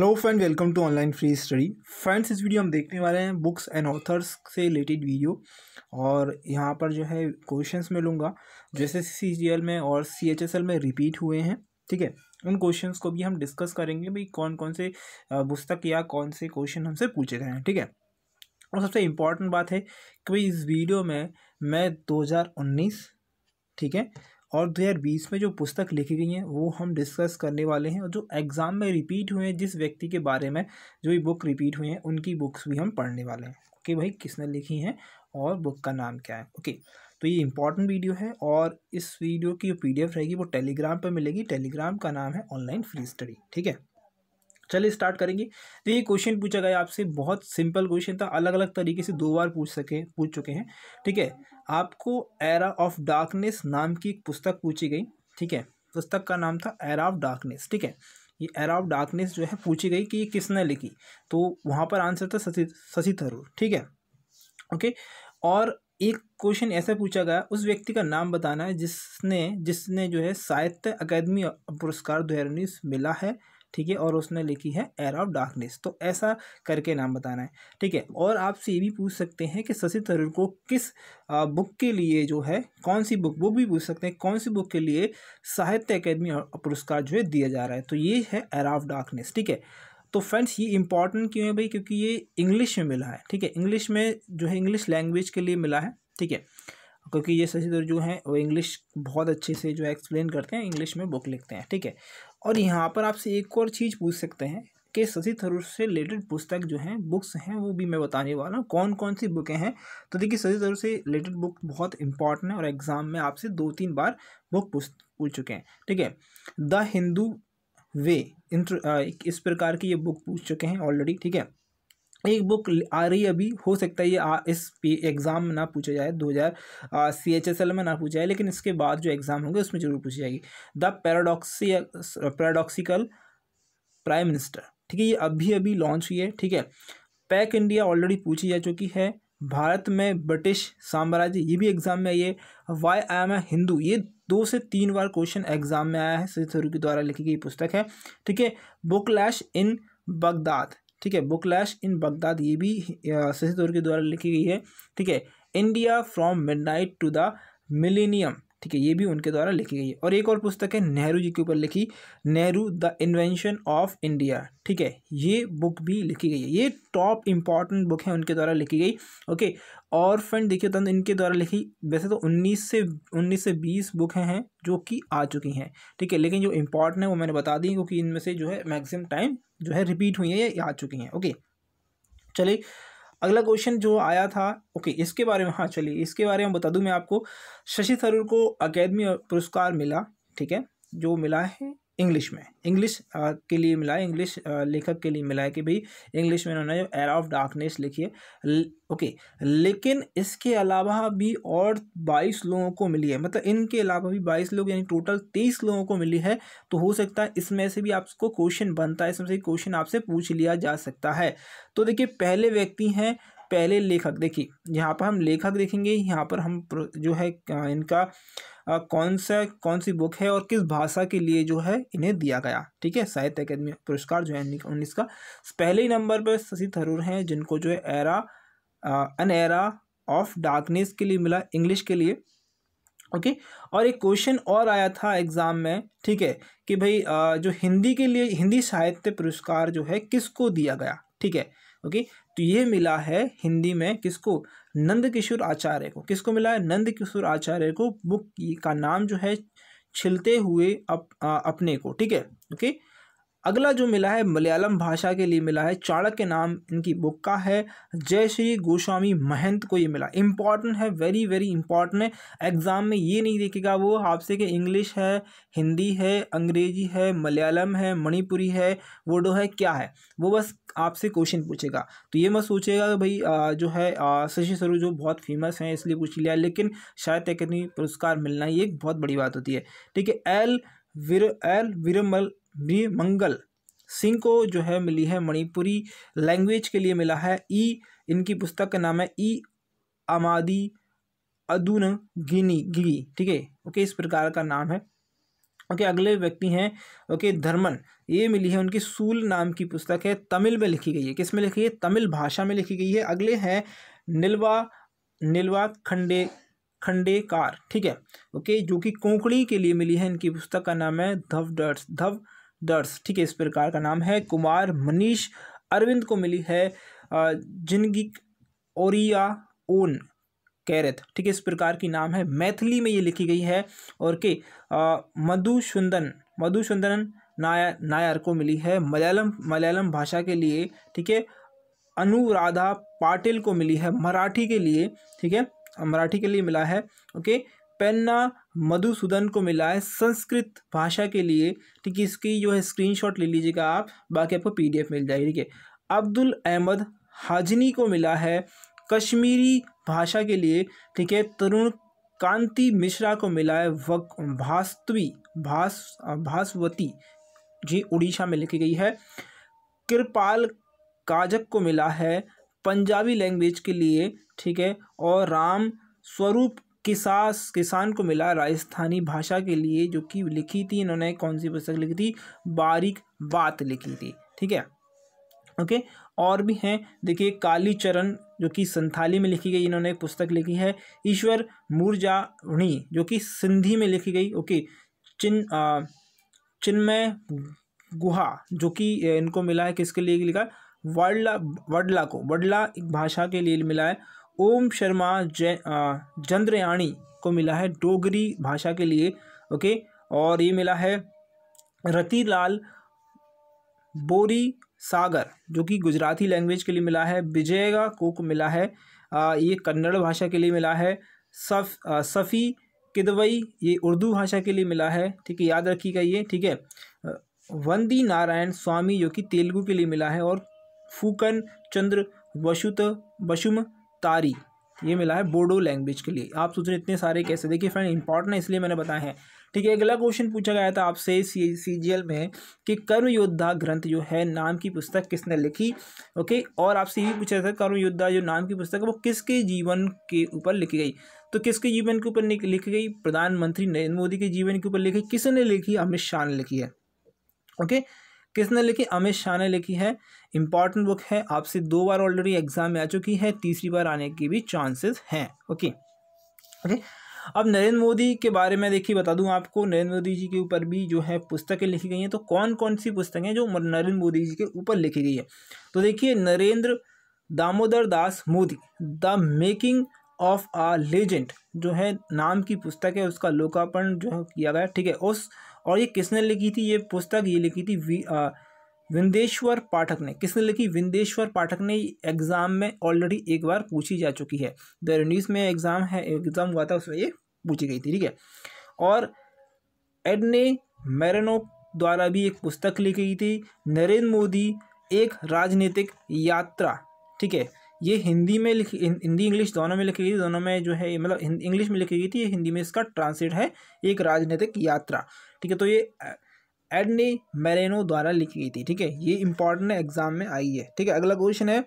Hello friend welcome to online free study friends इस video हम देखने वाले हैं बुक्स एंड ऑथर्स से रिलेटेड वीडियो और यहाँ पर जो है क्वेश्चंस में लूँगा जैसे सी जी एल में और सी एच एस एल में रिपीट हुए हैं ठीक है उन क्वेश्चंस को भी हम डिस्कस करेंगे भाई कौन कौन से पुस्तक या कौन से क्वेश्चन हमसे पूछे गए हैं ठीक है और सबसे इम्पॉर्टेंट बात है कि भाई इस वीडियो में मैं दो ठीक है और दो हज़ार बीस में जो पुस्तक लिखी गई हैं वो हम डिस्कस करने वाले हैं और जो एग्ज़ाम में रिपीट हुए हैं जिस व्यक्ति के बारे में जो भी बुक रिपीट हुए हैं उनकी बुक्स भी हम पढ़ने वाले हैं कि भाई किसने लिखी हैं और बुक का नाम क्या है ओके तो ये इंपॉर्टेंट वीडियो है और इस वीडियो की जो पी रहेगी वो टेलीग्राम पर मिलेगी टेलीग्राम का नाम है ऑनलाइन फ्री स्टडी ठीक है चलिए स्टार्ट करेंगे तो ये क्वेश्चन पूछा गया आपसे बहुत सिंपल क्वेश्चन था अलग अलग तरीके से दो बार पूछ सके पूछ चुके हैं ठीक है आपको एरा ऑफ डार्कनेस नाम की एक पुस्तक पूछी गई ठीक है पुस्तक का नाम था एरा ऑफ डार्कनेस ठीक है ये एरा ऑफ डार्कनेस जो है पूछी गई कि ये किसने लिखी तो वहाँ पर आंसर था शशि शशि थरूर ठीक है ओके और एक क्वेश्चन ऐसा पूछा गया उस व्यक्ति का नाम बताना है जिसने जिसने जो है साहित्य अकादमी पुरस्कार दो मिला है ठीक है और उसने लिखी है एयर ऑफ डार्कनेस तो ऐसा करके नाम बताना है ठीक है और आपसे ये भी पूछ सकते हैं कि शशि थरूर को किस बुक के लिए जो है कौन सी बुक वो भी पूछ सकते हैं कौन सी बुक के लिए साहित्य अकेदमी पुरस्कार जो है दिया जा रहा है तो ये है एयर ऑफ डार्कनेस ठीक है तो फ्रेंड्स ये इंपॉर्टेंट क्यों है भाई क्योंकि ये इंग्लिश में मिला है ठीक है इंग्लिश में जो है इंग्लिश लैंग्वेज के लिए मिला है ठीक है क्योंकि ये शशि थरूर जो हैं वो इंग्लिश बहुत अच्छे से जो है एक्सप्लेन करते हैं इंग्लिश में बुक लिखते हैं ठीक है और यहाँ पर आपसे एक और चीज़ पूछ सकते हैं कि शशि थरूर से रिलेटेड पुस्तक जो हैं बुक्स हैं वो भी मैं बताने वाला हूँ कौन कौन सी बुकें हैं तो देखिए शशि थरूर से रिलेटेड बुक बहुत इंपॉर्टेंट है और एग्जाम में आपसे दो तीन बार बुक पूछ पूछ चुके हैं ठीक है द हिंदू वे इस प्रकार की ये बुक पूछ चुके हैं ऑलरेडी ठीक है एक बुक आ रही है अभी हो सकता है ये आ, इस एग्ज़ाम में ना पूछा जाए 2000 सी एच एस एल में ना पूछा जाए लेकिन इसके बाद जो एग्ज़ाम होंगे उसमें जरूर पूछी जाएगी the paradoxy paradoxical prime minister ठीक है ये अभी अभी लॉन्च हुई है ठीक है पैक इंडिया ऑलरेडी पूछी जा चुकी है भारत में ब्रिटिश साम्राज्य ये भी एग्ज़ाम में आई है why I am a Hindu ये दो से तीन बार क्वेश्चन एग्ज़ाम में आया है थरू के द्वारा लिखी गई पुस्तक है ठीक है बुक लैश इन बगदाद ठीक है बुक लैश इन बगदाद ये भी शशि तौर के द्वारा लिखी गई है ठीक है India from mid to the millennium ठीक है ये भी उनके द्वारा लिखी गई है और एक और पुस्तक है नेहरू जी के ऊपर लिखी Nehru the invention of India ठीक है ये बुक भी लिखी गई है ये टॉप इंपॉर्टेंट बुक है उनके द्वारा लिखी गई ओके और फ्रेंड देखिए तो इनके द्वारा लिखी वैसे तो उन्नीस से उन्नीस से बीस बुक हैं जो कि आ चुकी हैं ठीक है लेकिन जो इम्पोर्टेंट है वो मैंने बता दी क्योंकि इनमें से जो है मैक्सिमम टाइम जो है रिपीट हुई है ये आ चुकी हैं ओके चलिए अगला क्वेश्चन जो आया था ओके इसके बारे में हाँ चलिए इसके बारे में बता दूँ मैं आपको शशि थरूर को अकेदमी पुरस्कार मिला ठीक है जो मिला है इंग्लिश में इंग्लिश के लिए मिला है इंग्लिश लेखक के लिए मिला है कि भाई इंग्लिश में इन्होंने एरा ऑफ डार्कनेस लिखी है ओके लेकिन इसके अलावा भी और बाईस लोगों को मिली है मतलब इनके अलावा भी बाईस लोग यानी टोटल तेईस लोगों को मिली है तो हो सकता है इसमें से भी आपको क्वेश्चन बनता है इसमें से क्वेश्चन आपसे पूछ लिया जा सकता है तो देखिए पहले व्यक्ति हैं पहले लेखक देखिए यहाँ पर हम लेखक देखेंगे यहाँ पर हम जो है इनका कौन सा कौन सी बुक है और किस भाषा के लिए जो है इन्हें दिया गया ठीक है साहित्य अकेदमी पुरस्कार जो है उन्नीस का पहले नंबर पर शशि थरूर हैं जिनको जो है era an era of darkness के लिए मिला इंग्लिश के लिए ओके okay? और एक क्वेश्चन और आया था एग्ज़ाम में ठीक है कि भाई जो हिंदी के लिए हिंदी साहित्य पुरस्कार जो है किसको दिया गया ठीक है ओके तो ये मिला है हिंदी में किसको नंद किशोर आचार्य को किसको मिला है नंद किशोर आचार्य को बुक का नाम जो है छिलते हुए अप, आ, अपने को ठीक है ओके अगला जो मिला है मलयालम भाषा के लिए मिला है चाणक्य नाम इनकी बुक का है जय श्री गोस्वामी महंत को ये मिला इम्पॉर्टेंट है वेरी वेरी इंपॉर्टेंट है एग्ज़ाम में ये नहीं देखेगा वो आपसे कि इंग्लिश है हिंदी है अंग्रेजी है मलयालम है मणिपुरी है वोडो है क्या है वो बस आपसे क्वेश्चन पूछेगा तो ये मत सोचेगा कि भाई आ, जो है शशि सरू जो बहुत फेमस हैं इसलिए पूछ लिया लेकिन शायद अकेदमी पुरस्कार मिलना ये एक बहुत बड़ी बात होती है ठीक है एल वीर एल वीरमल बी मंगल सिंह को जो है मिली है मणिपुरी लैंग्वेज के लिए मिला है ई इनकी पुस्तक का नाम है ई आमादी अदुन गिनी गिरी ठीक है ओके इस प्रकार का नाम है ओके अगले व्यक्ति हैं ओके धर्मन ये मिली है उनकी सूल नाम की पुस्तक है तमिल में लिखी गई है किस में लिखी है तमिल भाषा में लिखी गई है अगले हैं निलवा निलवा खंडे खंडेकार ठीक है ओके जो कि कोंकणी के लिए मिली है इनकी पुस्तक का नाम है धव डर्स धव दर्श ठीक है इस प्रकार का नाम है कुमार मनीष अरविंद को मिली है जिनगी ओरिया ओन कैरेत ठीक है इस प्रकार की नाम है मैथिली में ये लिखी गई है और के मधुसुंदन मधुसुंदन नायर नायर को मिली है मलयालम मलयालम भाषा के लिए ठीक है अनुराधा पाटिल को मिली है मराठी के लिए ठीक है मराठी के लिए मिला है ओके पेन्ना मधुसूदन को मिला है संस्कृत भाषा के लिए ठीक है इसकी जो है स्क्रीनशॉट ले लीजिएगा आप बाकी आपको पीडीएफ मिल जाएगी ठीक है अब्दुल अहमद हाजनी को मिला है कश्मीरी भाषा के लिए ठीक है तरुण कांति मिश्रा को मिला है वक भास्तवी भास भास्वती जी उड़ीसा में लिखी गई है कृपाल काजक को मिला है पंजाबी लैंग्वेज के लिए ठीक है और राम स्वरूप किसास किसान को मिला राजस्थानी भाषा के लिए जो कि लिखी थी इन्होंने कौन सी पुस्तक लिखी थी बारीक बात लिखी थी ठीक है ओके और भी हैं देखिए कालीचरण जो कि संथाली में लिखी गई इन्होंने एक पुस्तक लिखी है ईश्वर मूर्जाणी जो कि सिंधी में लिखी गई ओके चिन चिन्मय गुहा जो कि इनको मिला है किसके लिए लिखा वडला वडला को वडला एक भाषा के लिए मिला है ओम शर्मा जय चंद्रयाणी को मिला है डोगरी भाषा के लिए ओके और ये मिला है रतिलाल बोरी सागर जो कि गुजराती लैंग्वेज के लिए मिला है विजयगा कोक मिला है आ, ये कन्नड़ भाषा के लिए मिला है सफ आ, सफ़ी किदवई ये उर्दू भाषा के लिए मिला है ठीक है याद रखिएगा ये ठीक है वंदी नारायण स्वामी जो कि तेलुगु के लिए मिला है और फूकन चंद्र वसुत वशुम तारी ये मिला है बोडो लैंग्वेज के लिए आप सोच रहे इतने सारे कैसे देखिए फ्रेंड इंपॉर्टेंट है इसलिए मैंने बताया है ठीक है अगला क्वेश्चन पूछा गया था आपसे सी एल में कि कर्मयोद्धा ग्रंथ जो है नाम की पुस्तक किसने लिखी ओके और आपसे ये पूछा था कर्म योद्धा जो नाम की पुस्तक है वो किसके जीवन के ऊपर लिखी गई तो किसके जीवन के ऊपर लिखी गई प्रधानमंत्री नरेंद्र मोदी के जीवन के ऊपर लिखी किसने लिखी अमित शाह ने लिखी है ओके okay? किसने लिखी अमित शाह ने लिखी है इंपॉर्टेंट बुक है आपसे दो बार ऑलरेडी एग्जाम में आ चुकी है तीसरी बार आने की भी चांसेस हैं ओके ओके अब नरेंद्र मोदी के बारे में देखिए बता दूं आपको नरेंद्र मोदी जी के ऊपर भी जो है पुस्तकें लिखी गई हैं तो कौन कौन सी पुस्तकें जो नरेंद्र मोदी जी के ऊपर लिखी गई है तो देखिए Narendra Damodar Das Modi the making of a legend जो है नाम की पुस्तक है उसका लोकार्पण जो है किया गया ठीक है उस और ये किसने लिखी थी ये पुस्तक ये लिखी थी वी विंदेश्वर पाठक ने किसने लिखी विंदेश्वर पाठक ने एग्ज़ाम में ऑलरेडी एक बार पूछी जा चुकी है द रेंडीज में एग्ज़ाम है एग्ज़ाम हुआ था उसमें ये पूछी गई थी ठीक है और एडने मैरनो द्वारा भी एक पुस्तक लिखी गई थी नरेंद्र मोदी एक राजनीतिक यात्रा ठीक है ये हिंदी में लिखी हिंदी इंग्लिश दोनों में लिखी गई थी दोनों में जो है मतलब इंग्लिश में लिखी गई थी हिंदी में इसका ट्रांसलेट है एक राजनीतिक यात्रा ठीक है तो ये एडनी मेरेनो द्वारा लिखी गई थी ठीक है ये इंपॉर्टेंट एग्जाम में आई है ठीक है अगला क्वेश्चन है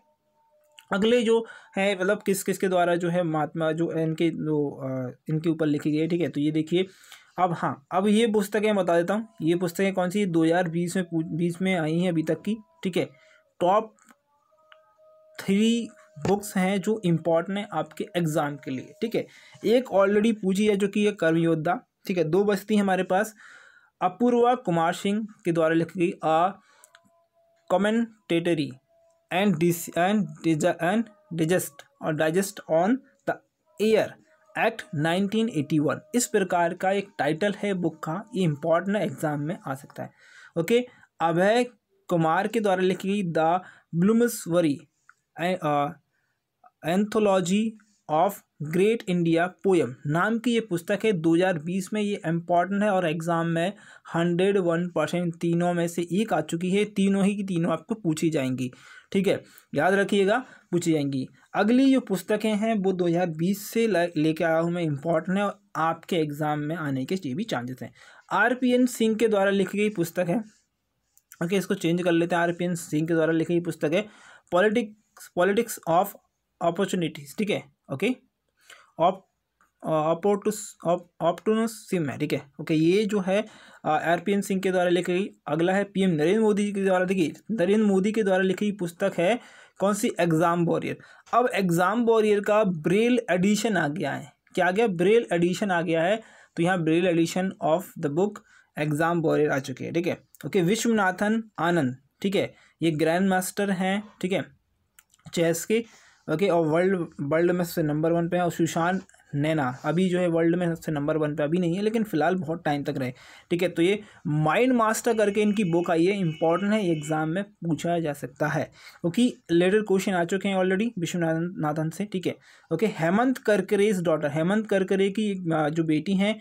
अगले जो है मतलब किस किस के द्वारा जो है महात्मा जो इनके जो इनके ऊपर लिखी गई है ठीक है तो ये देखिए अब हाँ अब ये पुस्तकें बता देता हूँ ये पुस्तकें कौन सी दो हज़ार बीस में बीस में आई हैं अभी तक की ठीक है टॉप थ्री बुक्स हैं जो इम्पॉर्टेंट हैं आपके एग्ज़ाम के लिए ठीक है एक ऑलरेडी पूछी है जो कि ये कर्मयोद्धा ठीक है दो बस्ती हमारे पास अपूर्वा कुमार सिंह के द्वारा लिखी गई a commentary and dis and and digest और digest on the air act 1981 इस प्रकार का एक टाइटल है बुक का ये इम्पॉर्टेंट एग्जाम में आ सकता है ओके अभय कुमार के द्वारा लिखी गई the Bloomsbury anthology of great India poem नाम की ये पुस्तक है 2020 में ये इम्पॉर्टेंट है और एग्ज़ाम में हंड्रेड वन परसेंट तीनों में से एक आ चुकी है तीनों ही की तीनों आपको पूछी जाएंगी ठीक है याद रखिएगा पूछी जाएंगी अगली जो पुस्तकें हैं वो 2020 से लेके आया हूँ मैं इम्पॉर्टेंट है और आपके एग्ज़ाम में आने के ये भी चांसेस हैं आर पी एन सिंह के द्वारा लिखी गई पुस्तक है ओके इसको चेंज कर लेते हैं आर पी एन सिंह के द्वारा लिखी गई पुस्तक है पॉलिटिक्स पॉलिटिक्स ऑफ अपॉर्चुनिटीज़ ठीक है ओके ऑप ऑप्टोनस सिम है ठीक है ओके ये जो है आर पी एम सिंह के द्वारा लिखी गई अगला है पीएम नरेंद्र मोदी के द्वारा देखिए नरेंद्र मोदी के द्वारा लिखी गई पुस्तक है कौन सी एग्जाम वॉरियर अब एग्जाम वॉरियर का ब्रेल एडिशन आ गया है क्या आ गया ब्रेल एडिशन आ गया है तो यहाँ Braille edition of the book exam warrior आ चुके हैं ठीक है ओके विश्वनाथन आनंद ठीक है ये ग्रैंड मास्टर हैं ठीक है चेस के ओके और वर्ल्ड वर्ल्ड में सबसे नंबर वन पे है और सुशांत नैना अभी जो है वर्ल्ड में सबसे नंबर वन पे अभी नहीं है लेकिन फिलहाल बहुत टाइम तक रहे ठीक है तो ये माइंड मास्टर करके इनकी बुक आई है इंपॉर्टेंट है एग्जाम में पूछा जा सकता है क्योंकि लेटर क्वेश्चन आ चुके हैं ऑलरेडी विश्वनाथन नाथन से ठीक है ओके हेमंत करकरेज डॉटर हेमंत करकरे की जो बेटी हैं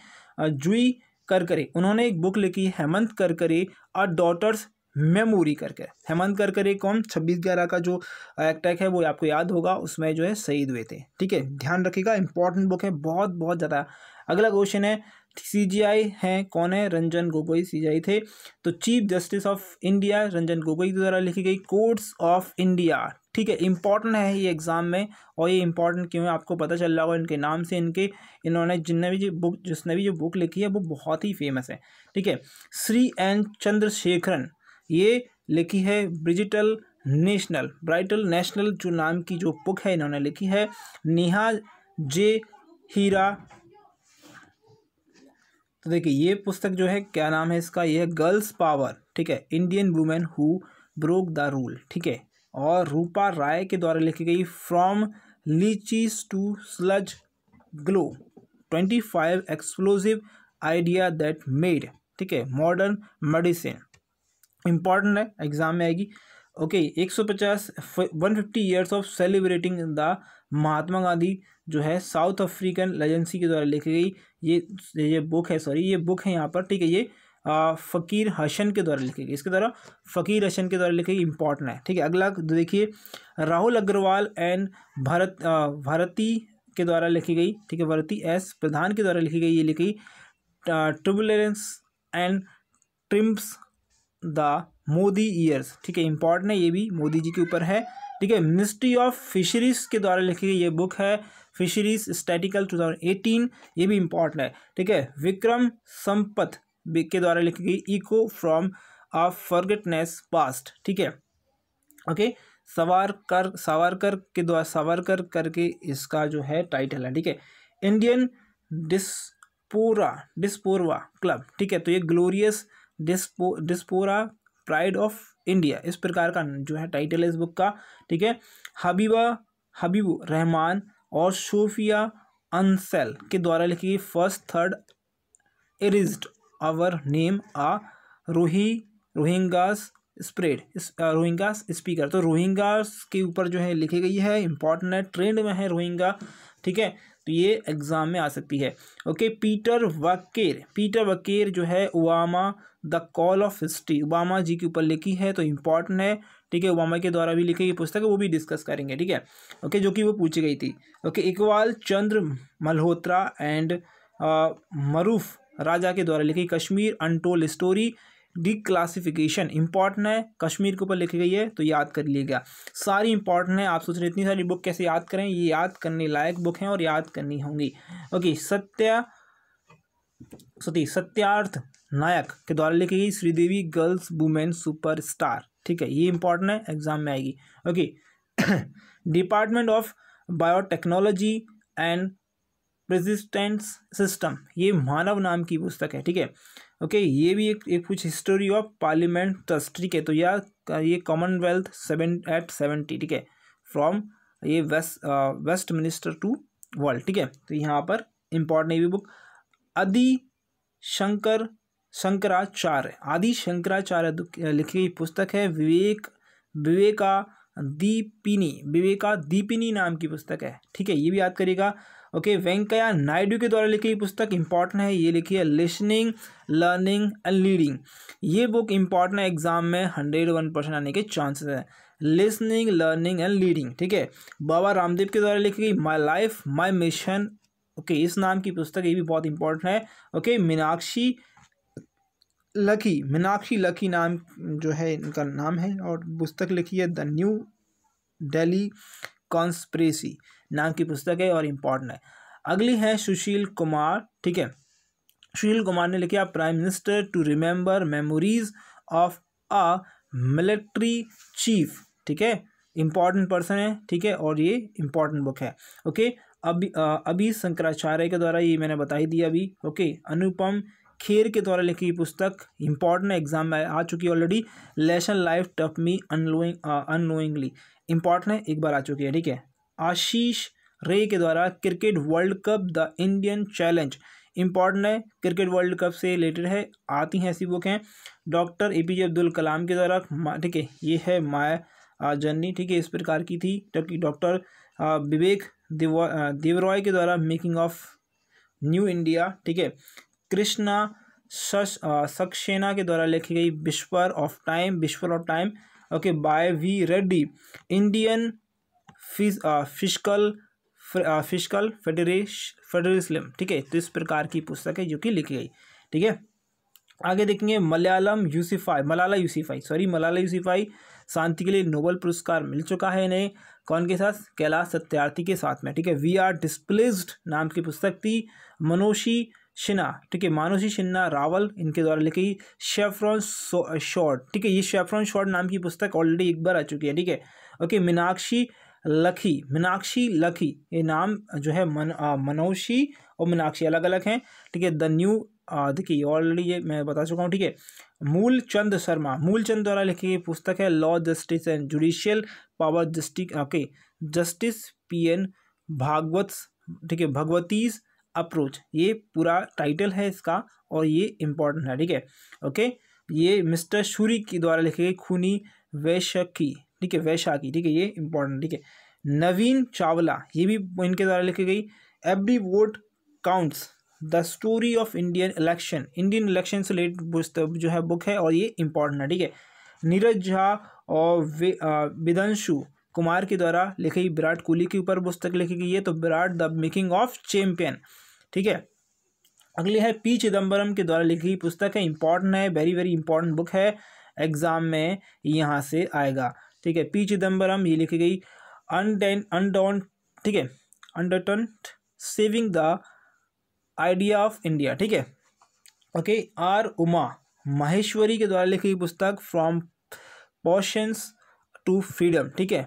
जुई करकरे उन्होंने एक बुक लिखी Hemant Karkare a daughter's memory करके हेमंत करकरे कौन छब्बीस ग्यारह का जो एक्टैक है वो आपको याद होगा उसमें जो है शहीद हुए थे ठीक है ध्यान रखिएगा इंपॉर्टेंट बुक है बहुत बहुत ज़्यादा अगला क्वेश्चन है सी जी आई है कौन है रंजन गोगोई सी जी आई थे तो chief justice of India Ranjan Gogoi के द्वारा लिखी गई कोर्ट्स ऑफ इंडिया ठीक है इंपॉर्टेंट है ये एग्ज़ाम में और ये इंपॉर्टेंट क्यों है आपको पता चल रहा होगा इनके नाम से इनके इन्होंने जिनने भी बुक जिसने भी जो बुक लिखी है वो बहुत ही फेमस है ठीक है श्री एन चंद्रशेखरन ये लिखी है ब्रिजिटल नेशनल ब्राइटल नेशनल जो नाम की जो बुक है इन्होंने लिखी है नेहा जे हीरा तो देखिए ये पुस्तक जो है क्या नाम है इसका ये है गर्ल्स पावर ठीक है Indian women who broke the rule ठीक है और रूपा राय के द्वारा लिखी गई from leeches to sludge glow twenty five explosive idea that made ठीक है मॉडर्न मेडिसिन इम्पॉर्टेंट है एग्जाम में आएगी ओके एक सौ पचास one fifty years of celebrating the Mahatma Gandhi जो है साउथ अफ्रीकन लेजेंसी के द्वारा लिखी गई ये ये बुक है सॉरी ये बुक है यहाँ पर ठीक है ये आ, फ़कीर हसन के द्वारा लिखी गई इसके द्वारा फ़कीर हसन के द्वारा लिखी गई इंपॉर्टेंट है ठीक है अगला देखिए राहुल अग्रवाल एंड भारत भारती के द्वारा लिखी गई ठीक है भारती एस प्रधान के द्वारा लिखी गई ये लिखी tribulations and triumphs the Modi years ठीक है इंपॉर्टेंट है ये भी मोदी जी के ऊपर है ठीक है मिनिस्ट्री ऑफ फिशरीज के द्वारा लिखी गई ये बुक है फिशरीज स्टैटिकल 2018 ये भी इंपॉर्टेंट है ठीक है विक्रम संपत के द्वारा लिखी गई echo from a forgotten past ठीक है ओके सवारकर सावरकर के द्वारा सावरकर करके इसका जो है टाइटल है ठीक है इंडियन डिस्पोरा डिस्पोरवा क्लब ठीक है तो ये glorious dispo diaspora pride of India इस प्रकार का जो है टाइटल है इस बुक का ठीक है हबीबा हबीब रहमान और सोफिया अनसेल के द्वारा लिखी गई first third erased our name a रोही रोहिंगास स्प्रेड इस रोहिंगास स्पीकर तो रोहिंगास के ऊपर जो है लिखी गई है इंपॉर्टेंट है ट्रेंड में है रोहिंगा ठीक है तो ये एग्ज़ाम में आ सकती है okay Peter Baker Peter Baker जो है Obama the call of history Obama ji के ऊपर लिखी है तो इम्पॉर्टेंट है ठीक है ओबामा के द्वारा भी लिखी गई पुस्तक वो भी डिस्कस करेंगे ठीक है ओके जो कि वो पूछी गई थी okay Iqbal Chandra Malhotra and uh, Maroof Raja के द्वारा लिखी Kashmir untold story declassification important है कश्मीर के ऊपर लिखी गई है तो याद कर गया सारी इंपॉर्टेंट है आप सोच रहे इतनी सारी बुक कैसे याद करें ये याद करने लायक बुक हैं और याद करनी होंगी ओके सत्या सती सत्यार्थ नायक के द्वारा लिखी गई श्रीदेवी गर्ल्स वुमेन सुपरस्टार ठीक है ये इंपॉर्टेंट है एग्जाम में आएगी okay department of biotechnology and persistence system ये मानव नाम की पुस्तक है ठीक है ओके ये भी एक एक कुछ हिस्टोरी ऑफ पार्लियामेंट ट्रस्ट ठीक है तो यह ये कॉमनवेल्थ सेवन एट सेवेंटी ठीक है फ्रॉम ये west Westminster to world ठीक है तो यहाँ पर इम्पॉर्टेंट है ये बुक आदि शंकर शंकराचार्य आदि शंकराचार्य लिखी गई पुस्तक है विवेक विवेका दीपिनी विवेका दीपिनी नाम की पुस्तक है ठीक है ये भी याद करिएगा ओके वेंकैया नायडू के द्वारा लिखी पुस्तक इंपॉर्टेंट है ये लिखी है लिसनिंग लर्निंग एंड लीडिंग ये बुक इंपॉर्टेंट है एग्जाम में हंड्रेड वन परसेंट आने के चांसेस हैं लिसनिंग लर्निंग एंड लीडिंग ठीक है बाबा रामदेव के द्वारा लिखी गई my life my mission okay इस नाम की पुस्तक ये भी बहुत इंपॉर्टेंट है ओके मीनाक्षी लकी मीनाक्षी लकी नाम जो है इनका नाम है और पुस्तक लिखी है द न्यू डेली कॉन्स्प्रेसी नाम की पुस्तक है और इम्पॉर्टेंट है अगली है सुशील कुमार ठीक है सुशील कुमार ने लिखा prime minister to remember memories of a military chief ठीक है इम्पॉर्टेंट पर्सन है ठीक है और ये इम्पॉर्टेंट बुक है ओके अभी अभी शंकराचार्य के द्वारा ये मैंने बता ही दिया अभी ओके अनुपम खेर के द्वारा लिखी हुई पुस्तक इंपॉर्टेंट एग्जाम में आ चुकी है already lesson life taught me unknowing unknowingly important है एक बार आ चुकी है ठीक है आशीष रे के द्वारा cricket world cup the Indian challenge important है क्रिकेट वर्ल्ड कप से रिलेटेड है आती हैं ऐसी बुक हैं doctor A P J Abdul Kalam के द्वारा ठीक है ये है माया जर्नी ठीक है इस प्रकार की थी जबकि डॉक्टर विवेक देव देवरॉय के द्वारा मेकिंग ऑफ न्यू इंडिया ठीक है कृष्णा सक्सेना के द्वारा लिखी गई whisper of time whisper of time okay by V Reddy Indian fis physical physical federa federalism ठीक है तो इस प्रकार की पुस्तक है जो कि लिखी गई ठीक है आगे देखेंगे मलयालम यूसीफाई मलाला यूसीफाई सॉरी मलाला यूसीफाई शांति के लिए नोबल पुरस्कार मिल चुका है इन्हें कौन के साथ कैलाश सत्यार्थी के साथ में ठीक है वी आर डिस्प्लेस्ड नाम की पुस्तक थी मनोशी शिना ठीक है मानुषी शिन्ना रावल इनके द्वारा लिखी शेफ्रॉन शॉर्ट ठीक है ये शेफ्रॉन शॉर्ट नाम की पुस्तक ऑलरेडी एक बार आ चुकी है ठीक है ओके मीनाक्षी लखी मीनाक्षी लखी ये नाम जो है मन मनोषी और मीनाक्षी अलग अलग हैं ठीक है द न्यू देखिए ऑलरेडी ये मैं बता चुका हूँ ठीक है मूल चंद शर्मा मूलचंद द्वारा लिखी गई पुस्तक है law justice and judicial power justice okay justice P N Bhagwat ठीक है भगवतीज़ अप्रोच ये पूरा टाइटल है इसका और ये इम्पोर्टेंट है ठीक है ओके ये मिस्टर शूरी के द्वारा लिखे गए खूनी वैशाखी ठीक है वैशाखी ठीक है ये इम्पोर्टेंट ठीक है नवीन चावला ये भी इनके द्वारा लिखी गई every vote counts the story of Indian election Indian election से रिलेटेड तो जो है बुक है और ये इंपॉर्टेंट है ठीक है नीरज झा और विदंशु कुमार के द्वारा लिखी विराट कोहली के ऊपर पुस्तक लिखी गई है तो Virat the making of champion ठीक है अगली है पी चिदम्बरम के द्वारा लिखी पुस्तक है इंपॉर्टेंट है वेरी वेरी इंपॉर्टेंट बुक है एग्ज़ाम में यहाँ से आएगा ठीक है पी चिदम्बरम ये लिखी गई अनडेन ठीक है undaunted saving the idea of India ठीक है ओके आर उमा माहेश्वरी के द्वारा लिखी पुस्तक फ्रॉम पोशंस टू फ्रीडम ठीक है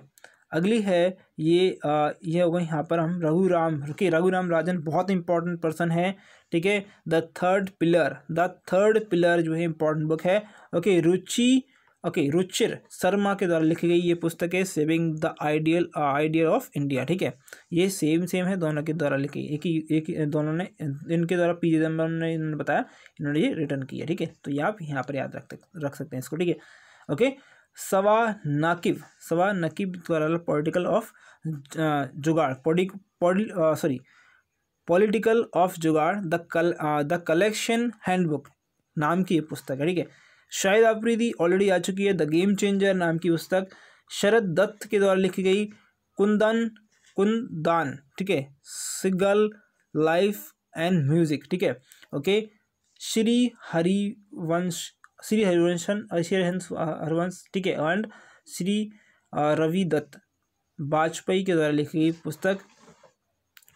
अगली है ये आ, ये हो गए यहाँ पर हम रघुराम के रघुराम राजन बहुत इंपॉर्टेंट पर्सन है ठीक है the third pillar the third pillar जो है इंपॉर्टेंट बुक है ओके रुचि ओके रुचिर शर्मा के द्वारा लिखी गई ये पुस्तक है saving the ideal ideal of India ठीक है ये सेम सेम है दोनों के द्वारा लिखी गई एक ही एक दोनों ने इनके द्वारा पी चिदम्बरम ने इन्होंने बताया इन्होंने ये रिटर्न किया ठीक है तो ये आप यहाँ पर याद रख रख सकते हैं इसको ठीक है ओके सवा नाकिब सवा नकीब द्वारा पॉलिटिकल ऑफ जुगाड़ पॉडि sorry political of jugaad the कल द कलेक्शन हैंडबुक नाम की पुस्तक है ठीक है शायद आफरीदी ऑलरेडी आ चुकी है द गेम चेंजर नाम की पुस्तक शरद दत्त के द्वारा लिखी गई कुंदन कुंदान ठीक है सिगल लाइफ एंड म्यूजिक ठीक है ओके श्री हरिवंश श्री हरिवंशन ऐश्वर्य हंस हरिवंश ठीक है एंड श्री रवि दत्त वाजपेयी के द्वारा लिखी गई पुस्तक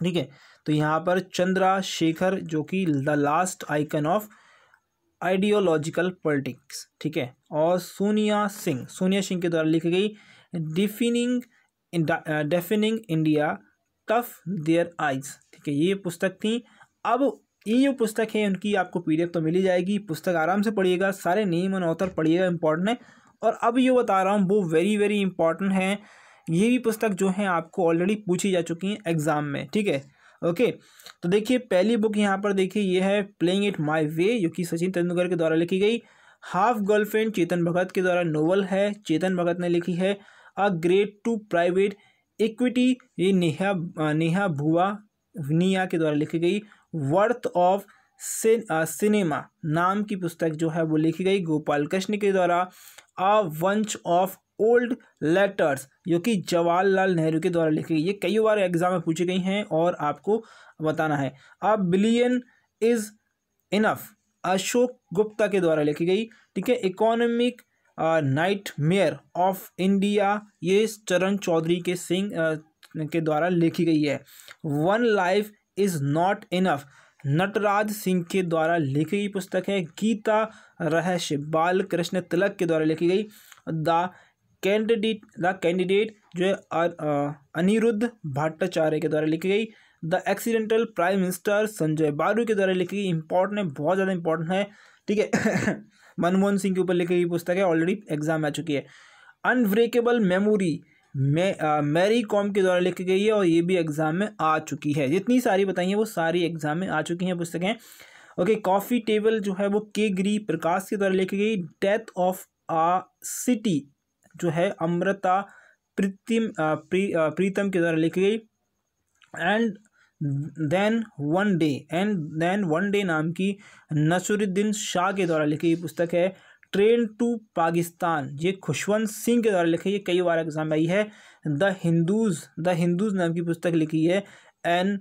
ठीक है तो यहाँ पर चंद्रा शेखर जो कि the last icon of ideological politics ठीक है और सोनिया सिंह सोनिया सिंह के द्वारा लिखी गई defining defining India through their eyes ठीक है ये पुस्तक थी अब ये जो पुस्तक है उनकी आपको पी तो मिली जाएगी पुस्तक आराम से पढ़िएगा सारे नेम और ऑथर पढ़िएगा इंपॉर्टेंट है और अब ये बता रहा हूँ वो वेरी वेरी इंपॉर्टेंट है ये भी पुस्तक जो है आपको ऑलरेडी पूछी जा चुकी हैं एग्ज़ाम में ठीक है ओके तो देखिए पहली बुक यहाँ पर देखिए ये है प्लेइंग इट माई वे जो कि सचिन तेंदुलकर के द्वारा लिखी गई हाफ गर्लफ्रेंड चेतन भगत के द्वारा नोवल है चेतन भगत ने लिखी है a great to private equity ये नेहा नेहा भुआ निया के द्वारा लिखी गई वर्थ ऑफ सिनेमा नाम की पुस्तक जो है वो लिखी गई गोपाल कृष्ण के द्वारा a bunch of old letters जो कि जवाहरलाल नेहरू के द्वारा लिखी गई ये कई बार एग्जाम में पूछी गई हैं और आपको बताना है a billion is enough Ashok Gupta के द्वारा लिखी गई ठीक है economic nightmare of India ये चरण चौधरी के सिंह के द्वारा लिखी गई है one life is not enough Natraj Singh के द्वारा लिखी गई पुस्तक है गीता रहस्य बाल कृष्ण तिलक के द्वारा लिखी गई द कैंडिडेट द कैंडिडेट जो है अनिरुद्ध भट्टाचार्य के द्वारा लिखी गई the accidental prime minister Sanjay Baru के द्वारा लिखी गई इंपॉर्टेंट है बहुत ज़्यादा इंपॉर्टेंट है ठीक है मनमोहन सिंह के ऊपर लिखी गई पुस्तक है ऑलरेडी एग्जाम आ चुकी है अनब्रेकेबल मेमोरी मैरी कॉम के द्वारा लिखी गई है और ये भी एग्ज़ाम में आ चुकी है जितनी सारी बताई हैं वो सारी एग्ज़ाम में आ चुकी हैं पुस्तकें ओके कॉफ़ी टेबल जो है वो के गिरी प्रकाश के द्वारा लिखी गई डेथ ऑफ आ सिटी जो है अमृता प्रीतिम प्रीतम के द्वारा लिखी गई and then one day and then one day नाम की नसरुद्दीन शाह के द्वारा लिखी गई पुस्तक है ट्रेन टू पाकिस्तान ये खुशवंत सिंह के द्वारा लिखी है कई बार एग्जाम आई है द हिंदूज द हिंदूज नाम की पुस्तक लिखी है an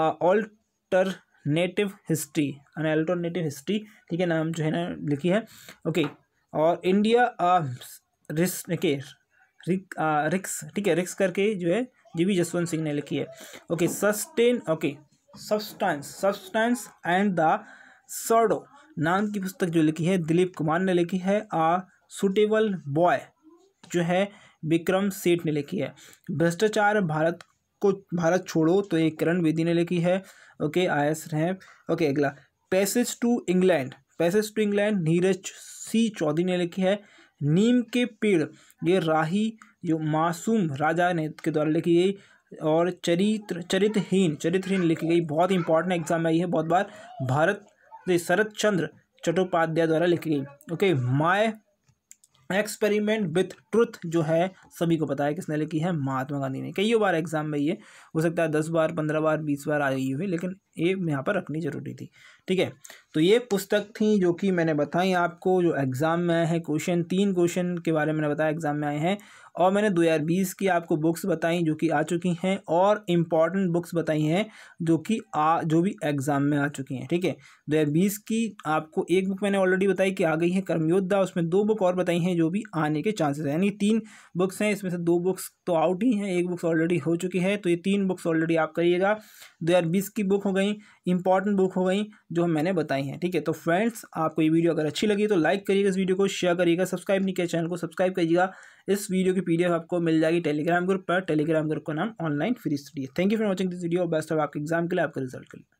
alternative history an alternative history ठीक है नाम जो है ना लिखी है ओके और इंडिया के रिक रिक्स ठीक है रिक्स करके जो है जी भी जसवंत सिंह ने लिखी है okay sustain okay substance substance and the shadow नाम की पुस्तक जो लिखी है दिलीप कुमार ने लिखी है आ सुटेबल बॉय जो है विक्रम सेठ ने लिखी है भ्रष्टाचार भारत को भारत छोड़ो तो ये किरण बेदी ने लिखी है ओके आई एस ओके अगला passage to England passage to England Neeraj C Chaudhary ने लिखी है नीम के पेड़ ये राही जो मासूम राजा ने के द्वारा लिखी गई और चरित्र चरित्रहीन चरित्रहीन लिखी गई बहुत इंपॉर्टेंट एग्जाम आई है बहुत बार भारत शरत चंद्र चट्टोपाध्याय द्वारा लिखी गई okay my experiment with truth जो है सभी को पता है किसने लिखी है महात्मा गांधी ने कई बार एग्जाम में ये हो सकता है दस बार पंद्रह बार बीस बार आ गई हुई लेकिन ये यहाँ पर रखनी ज़रूरी थी ठीक है तो ये पुस्तक थी जो कि मैंने बताई आपको जो एग्ज़ाम में आए हैं क्वेश्चन तीन क्वेश्चन के बारे में मैंने बताया एग्ज़ाम में आए हैं और मैंने दो हज़ार बीस की आपको बुक्स बताई जो कि आ चुकी हैं और इम्पॉर्टेंट बुक्स बताई हैं जो कि आ जो भी एग्ज़ाम में आ चुकी हैं ठीक है दो हज़ार बीस की आपको एक बुक मैंने ऑलरेडी बताई कि आ गई है कर्मयोद्धा उसमें दो बुक और बताई हैं जो भी आने के चांसेस हैं यानी तीन बुक्स हैं इसमें से दो बुक्स तो आउट ही हैं एक बुक्स ऑलरेडी हो चुकी है तो ये तीन बुक्स ऑलरेडी आप करिएगा दो हज़ार बीस की बुक हो गई गई इंपॉर्टेंट बुक हो गई जो मैंने बताई हैं ठीक है तो फ्रेंड्स आपको ये वीडियो अगर अच्छी लगी तो लाइक करिएगा इस वीडियो को शेयर करिएगा सब्सक्राइब नहीं किया चैनल को सब्सक्राइब करिएगा इस वीडियो की पीडीएफ आपको मिल जाएगी टेलीग्राम ग्रुप पर टेलीग्राम ग्रुप का नाम online free study thank you for watching this video best of आपके एग्जाम के लिए आपका रिजल्ट के लिए